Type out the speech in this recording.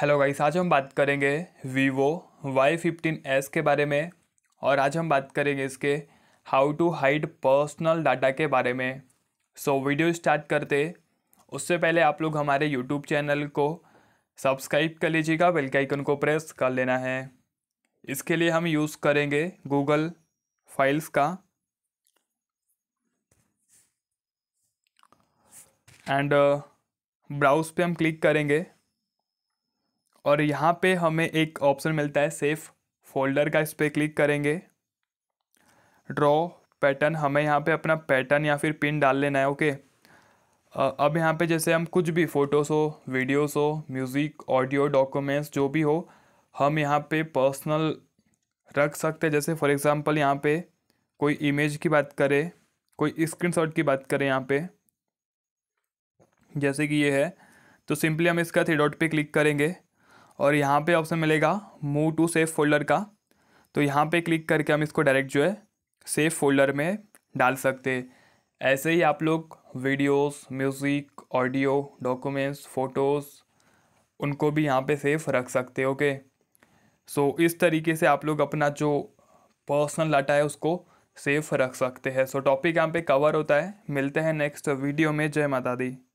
hello guys आज हम बात करेंगे वीवो वाई फिफ्टीन एस के बारे में और आज हम बात करेंगे इसके how to hide personal data के बारे में सो so, वीडियो स्टार्ट करते उससे पहले आप लोग हमारे यूट्यूब चैनल को सब्सक्राइब कर लीजिएगा बेल के आइकन को प्रेस कर लेना है इसके लिए हम यूज़ करेंगे गूगल फाइल्स का एंड ब्राउज uh, पे हम क्लिक करेंगे और यहाँ पे हमें एक ऑप्शन मिलता है सेफ फोल्डर का इस पर क्लिक करेंगे ड्रॉ पैटर्न हमें यहाँ पे अपना पैटर्न या फिर पिन डाल लेना है ओके अब यहाँ पे जैसे हम कुछ भी फ़ोटोज़ हो वीडियोस हो म्यूज़िक ऑडियो डॉक्यूमेंट्स जो भी हो हम यहाँ पे पर्सनल रख सकते हैं जैसे फॉर एग्ज़ाम्पल यहाँ पे कोई इमेज की बात करें कोई स्क्रीनशॉट की बात करें यहाँ पे जैसे कि ये है तो सिंपली हम इसका थ्री डॉट पे क्लिक करेंगे और यहाँ पे ऑप्शन मिलेगा मूव टू सेफ फोल्डर का तो यहाँ पे क्लिक करके हम इसको डायरेक्ट जो है सेफ फोल्डर में डाल सकते ऐसे ही आप लोग videos music audio documents photos उनको भी यहाँ पे सेफ रख सकते हो ओके सो so, इस तरीके से आप लोग अपना जो पर्सनल डाटा है उसको सेफ रख सकते हैं सो टॉपिक यहाँ पे कवर होता है मिलते हैं नेक्स्ट वीडियो में जय माता दी